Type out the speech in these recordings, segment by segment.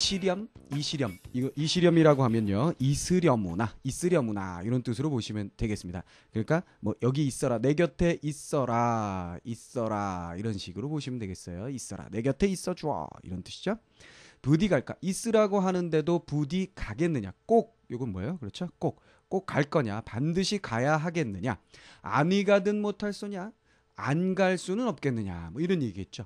시렴, 이시렴. 이거 이시렴이라고 하면요. 이스려무나, 이스려무나 이런 뜻으로 보시면 되겠습니다. 그러니까 뭐 여기 있어라, 내 곁에 있어라, 있어라 이런 식으로 보시면 되겠어요. 있어라, 내 곁에 있어 줘 이런 뜻이죠. 부디 갈까? 있으라고 하는데도 부디 가겠느냐? 꼭 이건 뭐예요? 그렇죠? 꼭 꼭 갈 거냐? 반드시 가야 하겠느냐? 아니 가든 못할 소냐? 안 갈 수는 없겠느냐? 뭐 이런 얘기겠죠.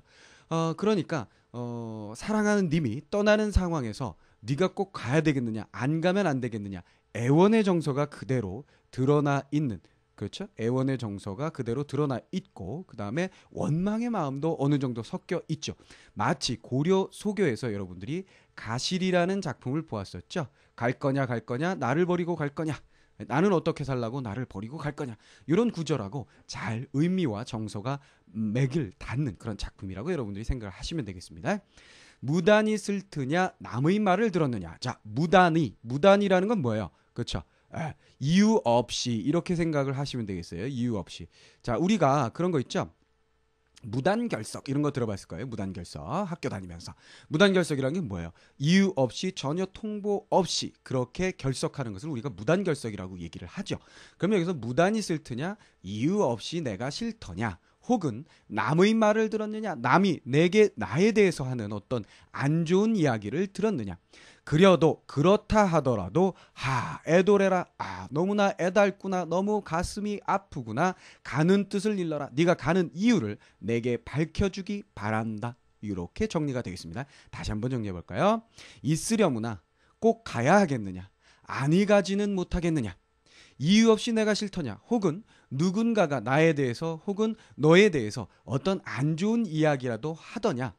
어, 그러니까 어, 사랑하는 님이 떠나는 상황에서 네가 꼭 가야 되겠느냐, 안 가면 안 되겠느냐, 애원의 정서가 그대로 드러나 있는 그렇죠? 애원의 정서가 그대로 드러나 있고 그 다음에 원망의 마음도 어느 정도 섞여 있죠. 마치 고려 소교에서 여러분들이 가실이라는 작품을 보았었죠. 갈 거냐 갈 거냐 나를 버리고 갈 거냐 나는 어떻게 살라고 나를 버리고 갈 거냐 이런 구절하고 잘 의미와 정서가 맥을 닿는 그런 작품이라고 여러분들이 생각을 하시면 되겠습니다. 무단히 슬트냐 남의 말을 들었느냐 자 무단히 무단이라는 건 뭐예요? 그렇죠. 이유 없이 이렇게 생각을 하시면 되겠어요. 이유 없이 자 우리가 그런 거 있죠. 무단 결석 이런 거 들어봤을 거예요. 무단 결석 학교 다니면서 무단 결석이라는 게 뭐예요? 이유 없이 전혀 통보 없이 그렇게 결석하는 것을 우리가 무단 결석이라고 얘기를 하죠. 그러면 여기서 무단이 싫더냐, 이유 없이 내가 싫더냐 혹은 남의 말을 들었느냐 남이 내게 나에 대해서 하는 어떤 안 좋은 이야기를 들었느냐 그려도 그렇다 하더라도 하 애도래라 아 너무나 애달구나 너무 가슴이 아프구나 가는 뜻을 일러라 네가 가는 이유를 내게 밝혀주기 바란다 이렇게 정리가 되겠습니다 다시 한번 정리해 볼까요 있으려무나 꼭 가야 하겠느냐 아니 가지는 못하겠느냐 이유 없이 내가 싫더냐 혹은 누군가가 나에 대해서 혹은 너에 대해서 어떤 안 좋은 이야기라도 하더냐?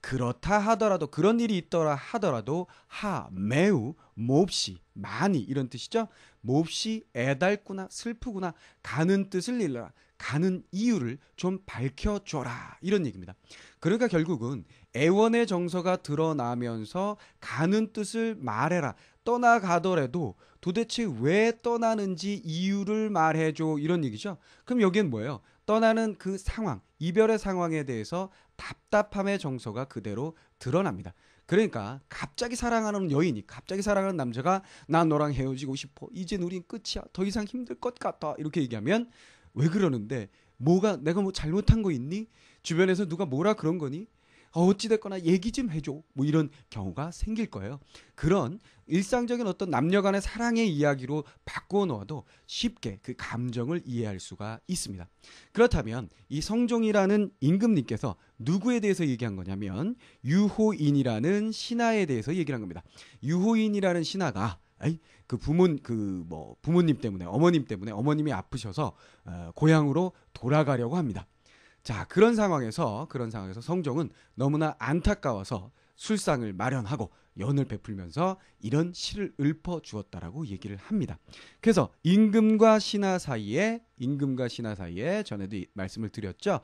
그렇다 하더라도 그런 일이 있더라 하더라도 하 매우 몹시 많이 이런 뜻이죠. 몹시 애달구나 슬프구나 가는 뜻을 일러라 가는 이유를 좀 밝혀줘라 이런 얘기입니다. 그러니까 결국은 애원의 정서가 드러나면서 가는 뜻을 말해라 떠나가더라도 도대체 왜 떠나는지 이유를 말해줘 이런 얘기죠. 그럼 여기엔 뭐예요? 떠나는 그 상황, 이별의 상황에 대해서 답답함의 정서가 그대로 드러납니다. 그러니까 갑자기 사랑하는 여인이 갑자기 사랑하는 남자가 나 너랑 헤어지고 싶어. 이제 우린 끝이야. 더 이상 힘들 것 같아. 이렇게 얘기하면 왜 그러는데 뭐가 내가 뭐 잘못한 거 있니? 주변에서 누가 뭐라 그런 거니? 어, 어찌됐거나 얘기 좀 해줘. 뭐 이런 경우가 생길 거예요. 그런 일상적인 어떤 남녀 간의 사랑의 이야기로 바꿔 놓아도 쉽게 그 감정을 이해할 수가 있습니다. 그렇다면 이 성종이라는 임금님께서 누구에 대해서 얘기한 거냐면 유호인이라는 신하에 대해서 얘기를 한 겁니다. 유호인이라는 신하가 그 부모 그 뭐 부모님 때문에 어머님 때문에 어머님이 아프셔서 어, 고향으로 돌아가려고 합니다. 자 그런 상황에서 그런 상황에서 성종은 너무나 안타까워서 술상을 마련하고 연을 베풀면서 이런 시를 읊어 주었다라고 얘기를 합니다. 그래서 임금과 신하 사이에 임금과 신하 사이에 전에도 말씀을 드렸죠.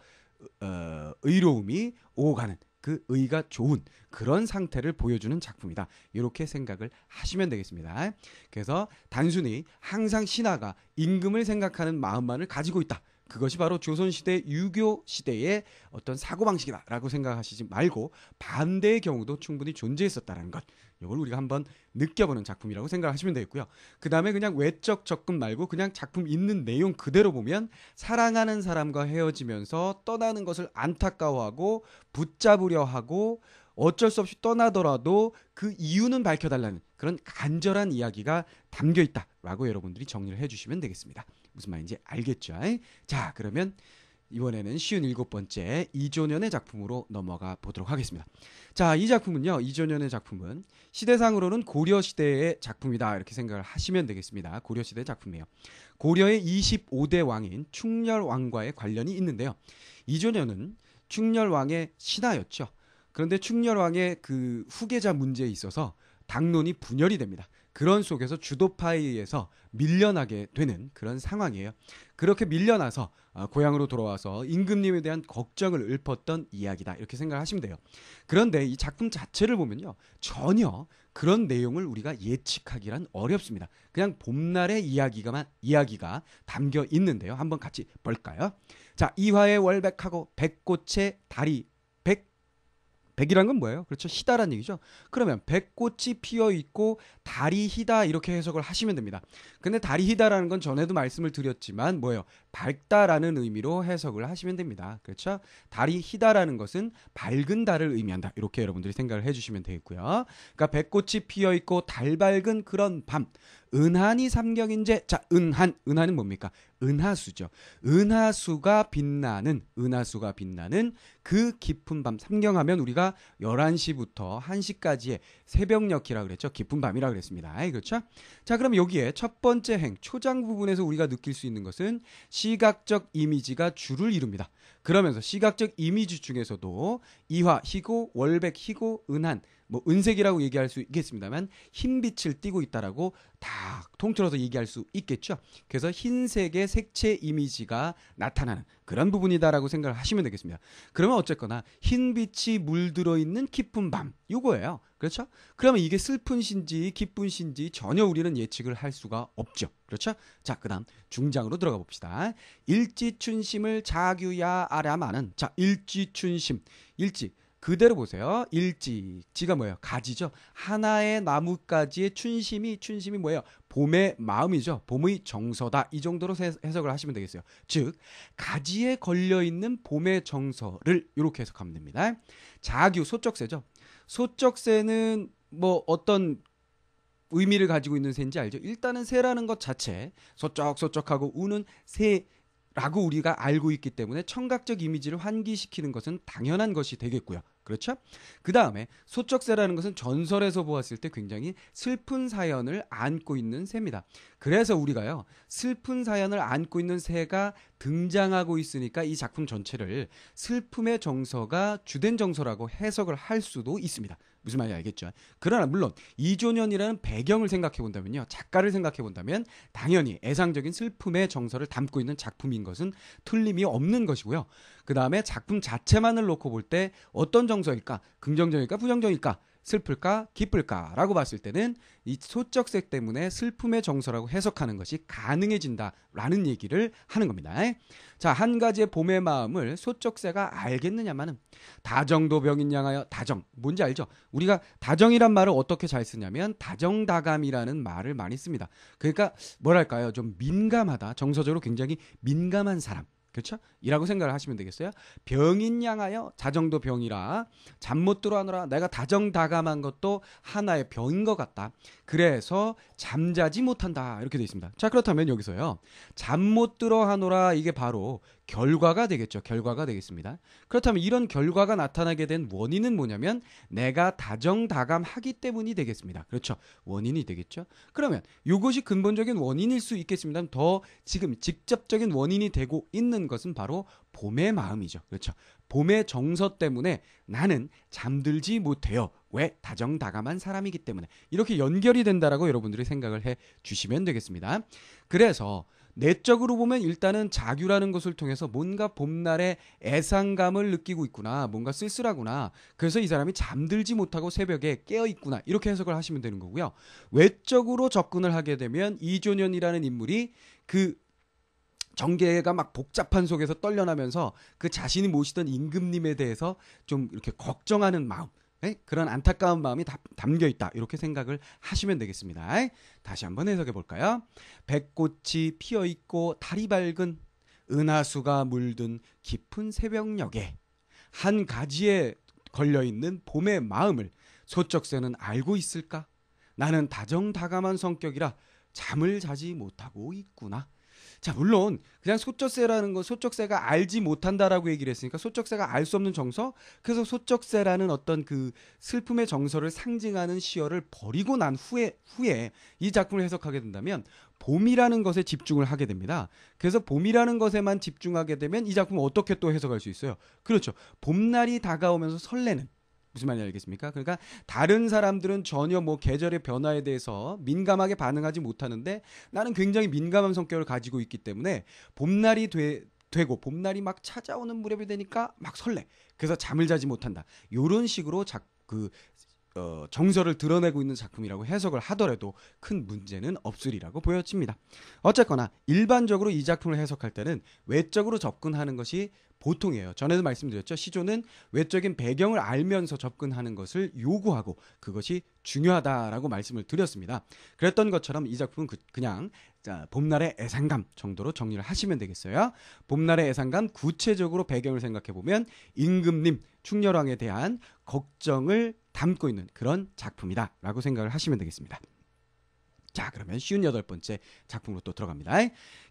어, 의로움이 오가는 그 의가 좋은 그런 상태를 보여주는 작품이다. 이렇게 생각을 하시면 되겠습니다. 그래서 단순히 항상 신하가 임금을 생각하는 마음만을 가지고 있다. 그것이 바로 조선시대 유교 시대의 어떤 사고방식이다라고 생각하시지 말고 반대의 경우도 충분히 존재했었다는 라 것. 이걸 우리가 한번 느껴보는 작품이라고 생각하시면 되겠고요. 그 다음에 그냥 외적 접근 말고 그냥 작품 있는 내용 그대로 보면 사랑하는 사람과 헤어지면서 떠나는 것을 안타까워하고 붙잡으려 하고 어쩔 수 없이 떠나더라도 그 이유는 밝혀달라는 그런 간절한 이야기가 담겨 있다라고 여러분들이 정리를 해주시면 되겠습니다. 무슨 말인지 알겠죠? 자, 그러면 이번에는 쉬운 일곱 번째 이조년의 작품으로 넘어가 보도록 하겠습니다. 자, 이 작품은요. 이조년의 작품은 시대상으로는 고려 시대의 작품이다 이렇게 생각을 하시면 되겠습니다. 고려 시대 작품이에요. 고려의 25대 왕인 충렬 왕과의 관련이 있는데요. 이조년은 충렬 왕의 신하였죠. 그런데 충렬 왕의 그 후계자 문제에 있어서 당론이 분열이 됩니다. 그런 속에서 주도파에 의해서 밀려나게 되는 그런 상황이에요. 그렇게 밀려나서 아, 고향으로 돌아와서 임금님에 대한 걱정을 읊었던 이야기다 이렇게 생각하시면 돼요. 그런데 이 작품 자체를 보면요 전혀 그런 내용을 우리가 예측하기란 어렵습니다. 그냥 봄날의 이야기가만 이야기가 담겨 있는데요. 한번 같이 볼까요? 자 이화의 월백하고 백꽃의 달이 백이란 건 뭐예요? 그렇죠. 희다란 얘기죠. 그러면 백꽃이 피어 있고 달이 희다 이렇게 해석을 하시면 됩니다. 근데 달이 희다라는 건 전에도 말씀을 드렸지만 뭐예요? 밝다라는 의미로 해석을 하시면 됩니다. 그렇죠? 달이 희다라는 것은 밝은 달을 의미한다. 이렇게 여러분들이 생각을 해 주시면 되겠고요. 그러니까 백꽃이 피어 있고 달 밝은 그런 밤. 은한이 삼경인제 자 은한 은한은 뭡니까 은하수죠 은하수가 빛나는 은하수가 빛나는 그 깊은 밤 삼경하면 우리가 11시부터 1시까지의 새벽녘이라 그랬죠 깊은 밤이라 그랬습니다 그렇죠 자 그럼 여기에 첫 번째 행 초장 부분에서 우리가 느낄 수 있는 것은 시각적 이미지가 주를 이룹니다 그러면서 시각적 이미지 중에서도 이화 희고 월백 희고 은한 뭐 은색이라고 얘기할 수 있겠습니다만 흰 빛을 띠고 있다라고 다 통틀어서 얘기할 수 있겠죠. 그래서 흰색의 색채 이미지가 나타나는 그런 부분이다라고 생각을 하시면 되겠습니다. 그러면 어쨌거나 흰 빛이 물들어 있는 깊은 밤이거예요 그렇죠? 그러면 이게 슬픈 신지 기쁜 신지 전혀 우리는 예측을 할 수가 없죠. 그렇죠? 자, 그다음 중장으로 들어가 봅시다. 일지춘심을 자규야 아라마는 자, 일지춘심. 일지 그대로 보세요. 일지 지가 뭐예요? 가지죠. 하나의 나뭇가지의 춘심이 춘심이 뭐예요? 봄의 마음이죠. 봄의 정서다. 이 정도로 해석을 하시면 되겠어요. 즉 가지에 걸려 있는 봄의 정서를 이렇게 해석하면 됩니다. 자규 소적세죠. 소적세는 뭐 어떤 의미를 가지고 있는 새인지 알죠? 일단은 새라는 것 자체 소쩍소쩍하고 우는 새 라고 우리가 알고 있기 때문에 청각적 이미지를 환기시키는 것은 당연한 것이 되겠고요. 그렇죠? 그 다음에 소쩍새라는 것은 전설에서 보았을 때 굉장히 슬픈 사연을 안고 있는 새입니다. 그래서 우리가요 슬픈 사연을 안고 있는 새가 등장하고 있으니까 이 작품 전체를 슬픔의 정서가 주된 정서라고 해석을 할 수도 있습니다. 무슨 말인지 알겠죠? 그러나 물론 이조년이라는 배경을 생각해 본다면요. 작가를 생각해 본다면 당연히 애상적인 슬픔의 정서를 담고 있는 작품인 것은 틀림이 없는 것이고요. 그 다음에 작품 자체만을 놓고 볼 때 어떤 정서일까? 긍정적일까? 부정적일까? 슬플까 기쁠까라고 봤을 때는 이 소적색 때문에 슬픔의 정서라고 해석하는 것이 가능해진다라는 얘기를 하는 겁니다. 자, 한 가지의 봄의 마음을 소적새가 알겠느냐마는 다정도병인 양하여 다정 뭔지 알죠? 우리가 다정이란 말을 어떻게 잘 쓰냐면 다정다감이라는 말을 많이 씁니다. 그러니까 뭐랄까요? 좀 민감하다. 정서적으로 굉장히 민감한 사람. 그렇죠? 이라고 생각을 하시면 되겠어요. 병인 양하여 자정도 병이라 잠 못 들어하느라 내가 다정다감한 것도 하나의 병인 것 같다. 그래서 잠자지 못한다 이렇게 되어 있습니다. 자 그렇다면 여기서요 잠 못 들어하노라 이게 바로 결과가 되겠죠. 결과가 되겠습니다. 그렇다면 이런 결과가 나타나게 된 원인은 뭐냐면 내가 다정다감하기 때문이 되겠습니다. 그렇죠. 원인이 되겠죠. 그러면 이것이 근본적인 원인일 수 있겠습니다. 더 지금 직접적인 원인이 되고 있는 것은 바로 봄의 마음이죠. 그렇죠. 봄의 정서 때문에 나는 잠들지 못해요. 왜 다정다감한 사람이기 때문에 이렇게 연결이 된다라고 여러분들이 생각을 해 주시면 되겠습니다. 그래서 내적으로 보면 일단은 자규라는 것을 통해서 뭔가 봄날에 애상감을 느끼고 있구나, 뭔가 쓸쓸하구나. 그래서 이 사람이 잠들지 못하고 새벽에 깨어 있구나. 이렇게 해석을 하시면 되는 거고요. 외적으로 접근을 하게 되면 이조년이라는 인물이 그 전개가 막 복잡한 속에서 떨려나면서 그 자신이 모시던 임금님에 대해서 좀 이렇게 걱정하는 마음 에? 그런 안타까운 마음이 다, 담겨 있다 이렇게 생각을 하시면 되겠습니다. 에? 다시 한번 해석해 볼까요? 백꽃이 피어 있고 달이 밝은 은하수가 물든 깊은 새벽녘에 한 가지에 걸려 있는 봄의 마음을 소쩍새는 알고 있을까? 나는 다정다감한 성격이라 잠을 자지 못하고 있구나. 자, 물론 그냥 소쩍세라는 건 소쩍세가 알지 못한다라고 얘기를 했으니까 소쩍세가 알 수 없는 정서, 그래서 소쩍세라는 어떤 그 슬픔의 정서를 상징하는 시어를 버리고 난 후에 후에 이 작품을 해석하게 된다면 봄이라는 것에 집중을 하게 됩니다. 그래서 봄이라는 것에만 집중하게 되면 이 작품을 어떻게 또 해석할 수 있어요? 그렇죠. 봄날이 다가오면서 설레는 무슨 말인지 알겠습니까? 그러니까 다른 사람들은 전혀 뭐 계절의 변화에 대해서 민감하게 반응하지 못하는데 나는 굉장히 민감한 성격을 가지고 있기 때문에 봄날이 되, 되고 봄날이 막 찾아오는 무렵이 되니까 막 설레. 그래서 잠을 자지 못한다. 요런 식으로 자, 그 어, 정서를 드러내고 있는 작품이라고 해석을 하더라도 큰 문제는 없으리라고 보여집니다. 어쨌거나 일반적으로 이 작품을 해석할 때는 외적으로 접근하는 것이 보통이에요. 전에도 말씀드렸죠. 시조는 외적인 배경을 알면서 접근하는 것을 요구하고 그것이 중요하다라고 말씀을 드렸습니다. 그랬던 것처럼 이 작품은 그, 냥 봄날의 애상감 정도로 정리를 하시면 되겠어요. 봄날의 애상감 구체적으로 배경을 생각해 보면 임금님 충렬왕에 대한 걱정을 담고 있는 그런 작품이다라고 생각을 하시면 되겠습니다. 자 그러면 쉬운 여덟 번째 작품으로 또 들어갑니다.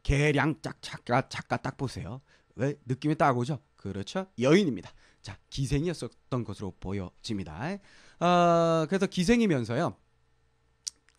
개량 짝 작가 작가 딱 보세요. 왜 느낌이 딱 오죠? 그렇죠 여인입니다. 자 기생이었었던 것으로 보여집니다. 어, 그래서 기생이면서요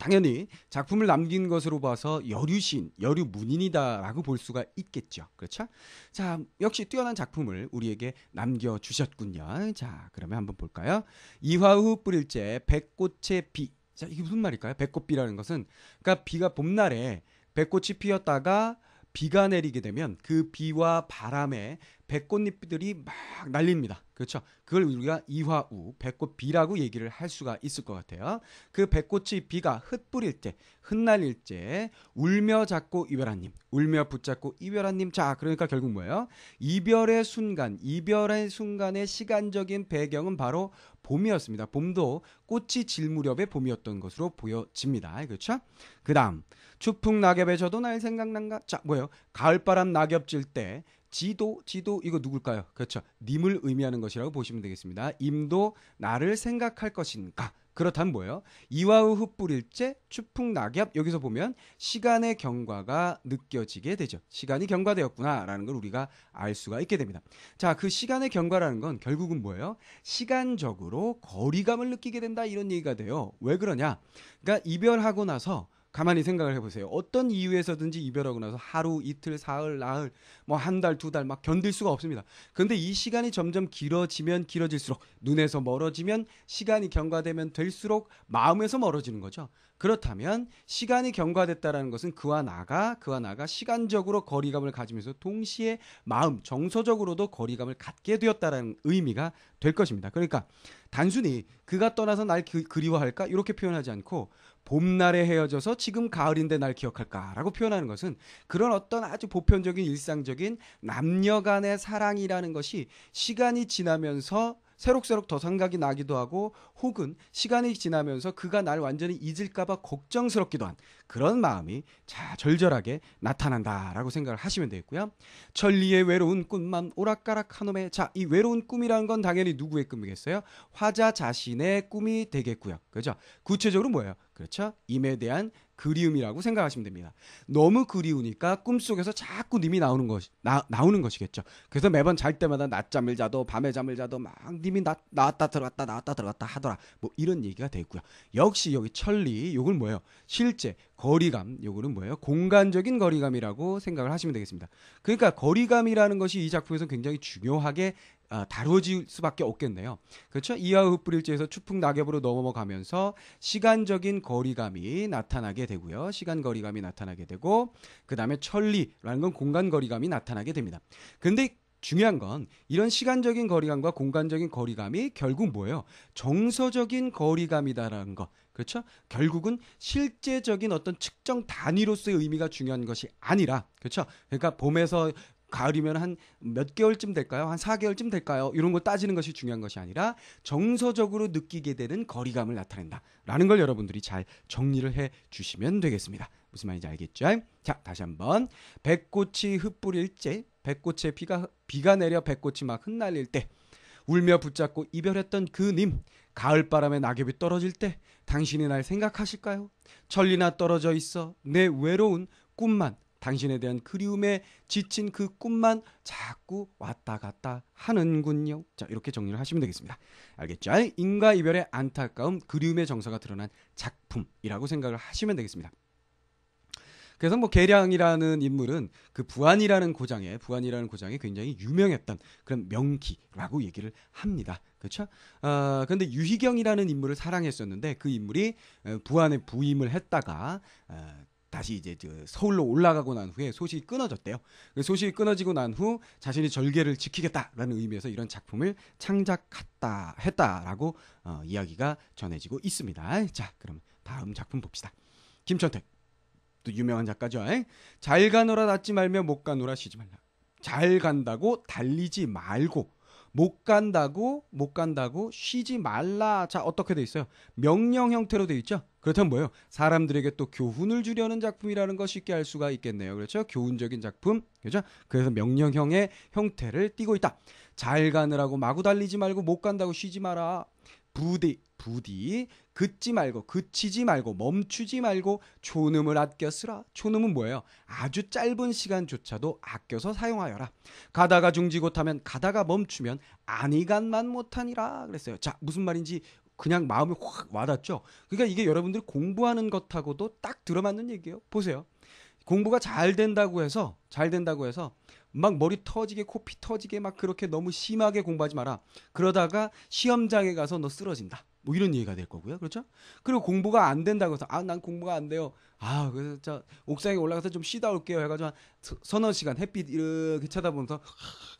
당연히 작품을 남긴 것으로 봐서 여류신 여류문인이다라고 볼 수가 있겠죠. 그렇죠? 자, 역시 뛰어난 작품을 우리에게 남겨주셨군요. 자, 그러면 한번 볼까요? 이화후 뿌릴째 백꽃의 비. 자, 이게 무슨 말일까요? 백꽃비라는 것은, 그러니까 비가 봄날에 백꽃이 피었다가 비가 내리게 되면 그 비와 바람에 배꽃잎들이 막 날립니다. 그렇죠? 그걸 우리가 이화우, 배꽃비라고 얘기를 할 수가 있을 것 같아요. 그 배꽃이 비가 흩뿌릴 때, 흩날릴 때 울며 잡고 이별한님, 울며 붙잡고 이별한님. 자, 그러니까 결국 뭐예요? 이별의 순간, 이별의 순간의 시간적인 배경은 바로 봄이었습니다. 봄도 꽃이 질 무렵의 봄이었던 것으로 보여집니다. 그렇죠? 그 다음 추풍 낙엽에 저도 날 생각난가? 자 뭐예요? 가을바람 낙엽 질 때 지도 지도 이거 누굴까요? 그렇죠. 님을 의미하는 것이라고 보시면 되겠습니다. 임도 나를 생각할 것인가? 그렇다면 뭐예요? 이와우 흩뿌릴째 추풍 낙엽 여기서 보면 시간의 경과가 느껴지게 되죠. 시간이 경과되었구나라는 걸 우리가 알 수가 있게 됩니다. 자, 그 시간의 경과라는 건 결국은 뭐예요? 시간적으로 거리감을 느끼게 된다 이런 얘기가 돼요. 왜 그러냐? 그러니까 이별하고 나서 가만히 생각을 해보세요. 어떤 이유에서든지 이별하고 나서 하루, 이틀, 사흘, 나흘, 뭐 한 달, 두 달 막 견딜 수가 없습니다. 근데 이 시간이 점점 길어지면 길어질수록 눈에서 멀어지면 시간이 경과되면 될수록 마음에서 멀어지는 거죠. 그렇다면 시간이 경과됐다라는 것은 그와 나가 그와 나가 시간적으로 거리감을 가지면서 동시에 마음 정서적으로도 거리감을 갖게 되었다라는 의미가 될 것입니다. 그러니까 단순히 그가 떠나서 날 그, 그리워할까 이렇게 표현하지 않고 봄날에 헤어져서 지금 가을인데 날 기억할까라고 표현하는 것은 그런 어떤 아주 보편적인 일상적인 남녀 간의 사랑이라는 것이 시간이 지나면서 새록새록 더 생각이 나기도 하고 혹은 시간이 지나면서 그가 날 완전히 잊을까봐 걱정스럽기도 한 그런 마음이 자 절절하게 나타난다라고 생각을 하시면 되겠고요. 천리의 외로운 꿈만 오락가락 한놈의 자 이 외로운 꿈이라는 건 당연히 누구의 꿈이겠어요? 화자 자신의 꿈이 되겠고요. 그죠? 구체적으로 뭐예요? 그렇죠? 임에 대한 그리움이라고 생각하시면 됩니다. 너무 그리우니까 꿈속에서 자꾸 님이 나오는 것이 나, 나오는 것이겠죠. 그래서 매번 잘 때마다 낮잠을 자도 밤에 잠을 자도 막 님이 나, 나왔다 들어갔다 나왔다 들어갔다 하더라. 뭐 이런 얘기가 되고요. 역시 여기 천리 요건 뭐예요? 실제 거리감 요거는 뭐예요? 공간적인 거리감이라고 생각을 하시면 되겠습니다. 그러니까 거리감이라는 것이 이 작품에서 굉장히 중요하게 어, 다루어질 수밖에 없겠네요. 그렇죠? 이하 흩뿌릴지에서 추풍 낙엽으로 넘어가면서 시간적인 거리감이 나타나게 되고요. 시간 거리감이 나타나게 되고 그다음에 천리라는 건 공간 거리감이 나타나게 됩니다. 근데 중요한 건 이런 시간적인 거리감과 공간적인 거리감이 결국 뭐예요? 정서적인 거리감이다라는 것. 그렇죠? 결국은 실제적인 어떤 측정 단위로서의 의미가 중요한 것이 아니라, 그렇죠? 그러니까 봄에서 가을이면 한 몇 개월쯤 될까요? 한 4개월쯤 될까요? 이런 거 따지는 것이 중요한 것이 아니라 정서적으로 느끼게 되는 거리감을 나타낸다라는 걸 여러분들이 잘 정리를 해 주시면 되겠습니다. 무슨 말인지 알겠죠? 자, 다시 한번 백꽃이 흩뿌릴 때 백꽃에 비가 비가 내려 백꽃이 막 흩날릴 때 울며 붙잡고 이별했던 그님 가을바람에 낙엽이 떨어질 때 당신이 날 생각하실까요? 천리나 떨어져 있어 내 외로운 꿈만 당신에 대한 그리움에 지친 그 꿈만 자꾸 왔다 갔다 하는군요. 자, 이렇게 정리를 하시면 되겠습니다. 알겠죠? 인과 이별의 안타까움, 그리움의 정서가 드러난 작품이라고 생각을 하시면 되겠습니다. 그래서 뭐 계량이라는 인물은 그 부안이라는 고장에 부안이라는 고장에 굉장히 유명했던 그런 명기라고 얘기를 합니다. 그렇죠? 어, 아, 근데 유희경이라는 인물을 사랑했었는데 그 인물이 어, 부안의 부임을 했다가 어, 다시 이제 서울로 올라가고 난 후에 소식이 끊어졌대요. 소식이 끊어지고 난 후 자신이 절개를 지키겠다라는 의미에서 이런 작품을 창작했다 했다라고 어, 이야기가 전해지고 있습니다. 자, 그럼 다음 작품 봅시다. 김천택 또 유명한 작가죠. 에? 잘 가노라 낫지 말며 못 가노라 쉬지 말라. 잘 간다고 달리지 말고 못 간다고 못 간다고 쉬지 말라. 자 어떻게 돼 있어요? 명령 형태로 돼 있죠. 그렇다면 뭐예요? 사람들에게 또 교훈을 주려는 작품이라는 것 쉽게 알 수가 있겠네요. 그렇죠? 교훈적인 작품. 그렇죠? 그래서 명령형의 형태를 띠고 있다. 잘 가느라고 마구 달리지 말고 못 간다고 쉬지 마라. 부디 부디 긋지 말고 그치지 말고 멈추지 말고 존음을 아껴 쓰라. 존음은 뭐예요? 아주 짧은 시간조차도 아껴서 사용하여라. 가다가 중지고타면 가다가 멈추면 아니간만 못하니라 그랬어요. 자 무슨 말인지 그냥 마음이 확 와닿죠. 그러니까 이게 여러분들이 공부하는 것하고도 딱 들어맞는 얘기예요. 보세요. 공부가 잘 된다고 해서 잘 된다고 해서 막 머리 터지게 코피 터지게 막 그렇게 너무 심하게 공부하지 마라. 그러다가 시험장에 가서 너 쓰러진다. 뭐 이런 얘기가 될 거고요. 그렇죠? 그리고 공부가 안 된다고 해서 아 난 공부가 안 돼요. 아 그래서 저 옥상에 올라가서 좀 쉬다 올게요 해가지고 한 서너 시간 햇빛 이렇게 쳐다보면서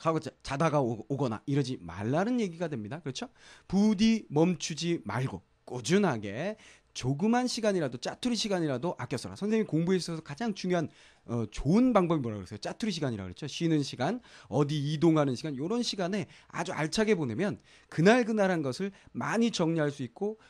하고 자다가 오, 오거나 이러지 말라는 얘기가 됩니다. 그렇죠? 부디 멈추지 말고 꾸준하게 조그만 시간이라도 짜투리 시간이라도 아껴 써라. 선생님 공부에 있어서 가장 중요한 어, 좋은 방법이 뭐라 고 그랬어요? 짜투리 시간이라 고 그랬죠. 쉬는 시간, 어디 이동하는 시간 요런 시간에 아주 알차게 보내면 그날 그날한 것을 많이 정리할 수 있고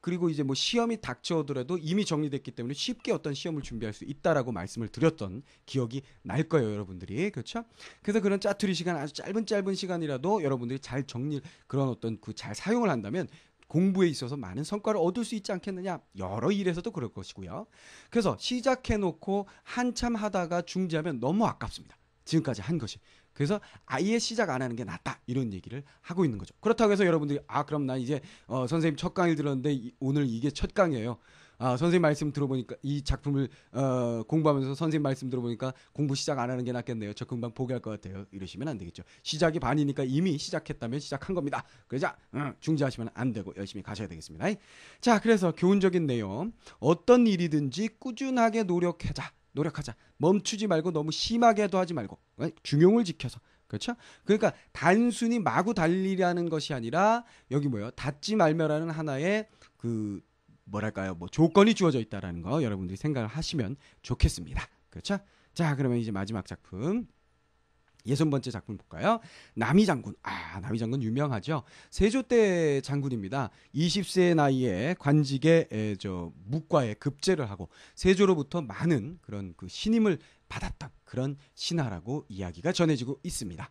그리고 이제 뭐 시험이 닥쳐오더라도 이미 정리됐기 때문에 쉽게 어떤 시험을 준비할 수 있다라고 말씀을 드렸던 기억이 날 거예요, 여러분들이. 그렇죠? 그래서 그런 짜투리 시간 아주 짧은 짧은 시간이라도 여러분들이 잘 정리 그런 어떤 그 잘 사용을 한다면 공부에 있어서 많은 성과를 얻을 수 있지 않겠느냐 여러 일에서도 그럴 것이고요. 그래서 시작해 놓고 한참 하다가 중지하면 너무 아깝습니다. 지금까지 한 것이. 그래서 아예 시작 안 하는 게 낫다 이런 얘기를 하고 있는 거죠. 그렇다고 해서 여러분들이 아 그럼 난 이제 어, 선생님 첫 강의 들었는데 이, 오늘 이게 첫 강의예요. 아, 선생님 말씀 들어보니까 이 작품을 어, 공부하면서 선생님 말씀 들어보니까 공부 시작 안 하는 게 낫겠네요. 저 금방 포기할 것 같아요. 이러시면 안 되겠죠. 시작이 반이니까 이미 시작했다면 시작한 겁니다. 그러자 응, 중지하시면 안 되고 열심히 가셔야 되겠습니다. 자, 그래서 교훈적인 내용 어떤 일이든지 꾸준하게 노력하자. 노력하자. 멈추지 말고 너무 심하게도 하지 말고 중용을 지켜서 그렇죠? 그러니까 단순히 마구 달리라는 것이 아니라 여기 뭐예요? 닫지 말며라는 하나의 그 뭐랄까요 뭐 조건이 주어져 있다라는 거 여러분들이 생각을 하시면 좋겠습니다. 그렇죠? 자 그러면 이제 마지막 작품 예선 번째 작품 볼까요? 남이 장군. 아, 남이 장군 유명하죠. 세조 때 장군입니다. 20세 나이에 관직에 에, 저 묵과에 급제를 하고 세조로부터 많은 그런 그 신임을 받았던 그런 신하라고 이야기가 전해지고 있습니다.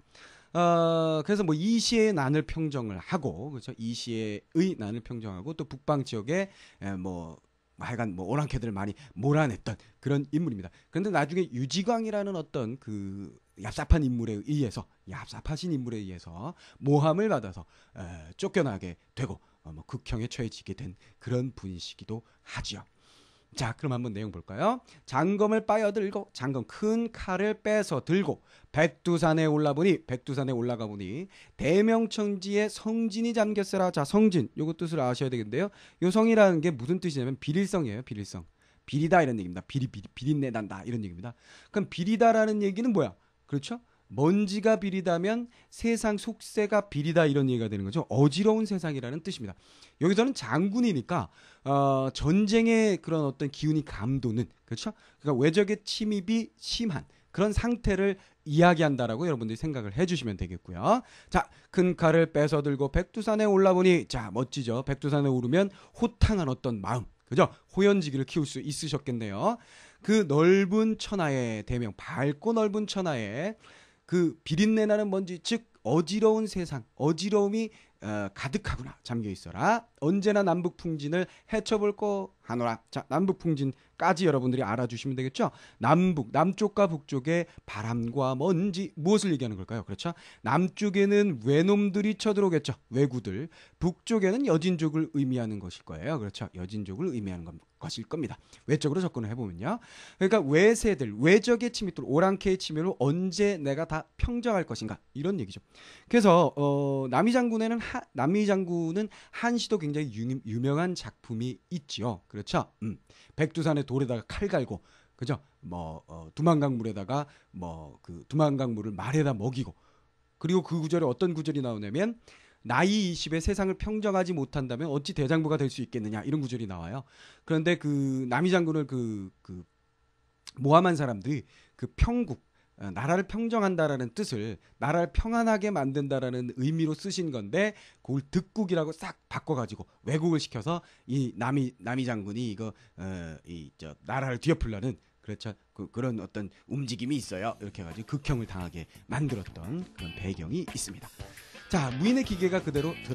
어, 그래서 뭐 이시의 난을 평정을 하고 그렇죠 이시의 난을 평정하고 또 북방 지역에 에, 예, 뭐 하여간 뭐 오랑캐들을 많이 몰아냈던 그런 인물입니다. 그런데 나중에 유지광이라는 어떤 그 얍삽한 인물에 의해서 얍삽하신 인물에 의해서 모함을 받아서 에, 쫓겨나게 되고 어, 뭐 극형에 처해지게 된 그런 분이시기도 하지요. 자, 그럼 한번 내용 볼까요? 장검을 빠여 들고 장검 큰 칼을 빼서 들고 백두산에 올라보니 백두산에 올라가 보니 대명청지에 성진이 잠겼어라 자, 성진. 요거 뜻을 아셔야 되겠는데요. 요 성이라는 게 무슨 뜻이냐면 비릴성이에요. 비릴성. 비리다 이런 얘기입니다. 비리 비리 비린내 난다 이런 얘기입니다. 그럼 비리다라는 얘기는 뭐야? 그렇죠? 먼지가 비리다면 세상 속세가 비리다 이런 얘기가 되는 거죠. 어지러운 세상이라는 뜻입니다. 여기서는 장군이니까 어, 전쟁의 그런 어떤 기운이 감도는 그렇죠. 그러니까 외적의 침입이 심한 그런 상태를 이야기한다라고 여러분들이 생각을 해주시면 되겠고요. 자, 큰 칼을 빼서 들고 백두산에 올라보니 자 멋지죠. 백두산에 오르면 호탕한 어떤 마음, 그죠? 호연지기를 키울 수 있으셨겠네요. 그 넓은 천하의 대명, 밝고 넓은 천하의 그 비린내 나는 먼지 즉 어지러운 세상 어지러움이 어, 가득하구나 잠겨 있어라 언제나 남북 풍진을 헤쳐볼거 하노라. 자, 남북 풍진까지 여러분들이 알아주시면 되겠죠. 남북, 남쪽과 북쪽의 바람과 먼지 무엇을 얘기하는 걸까요? 그렇죠. 남쪽에는 외놈들이 쳐들어오겠죠. 외구들. 북쪽에는 여진족을 의미하는 것일 거예요. 그렇죠. 여진족을 의미하는 것일 겁니다. 외적으로 접근을 해보면요. 그러니까 외세들, 외적의 침입 들 오랑캐의 침입으로 언제 내가 다 평정할 것인가 이런 얘기죠. 그래서 어, 남이 장군에는 하, 남이 장군은 한시도 굉장히 유, 유명한 작품이 있지요. 그렇죠? 음. 백두산의 돌에다가 칼 갈고 그죠? 뭐 어, 두만강 물에다가 뭐 그 두만강 물을 말에다 먹이고 그리고 그 구절에 어떤 구절이 나오냐면 나이 20에 세상을 평정하지 못한다면 어찌 대장부가 될 수 있겠느냐 이런 구절이 나와요. 그런데 그 남이 장군을 그, 그 모함한 사람들이 그 평국 어, 나라를 평정한다라는 뜻을 나라를 평안하게 만든다라는 의미로 쓰신 건데 그걸 득국이라고 싹 바꿔가지고 왜곡을 시켜서 이 남이 남이 장군이 이거 어, 이저 나라를 뒤엎으려는 그렇죠 그, 그런 어떤 움직임이 있어요 이렇게 해가지고 극형을 당하게 만들었던 그런 배경이 있습니다. 자 무인의 기계가 그대로 들어.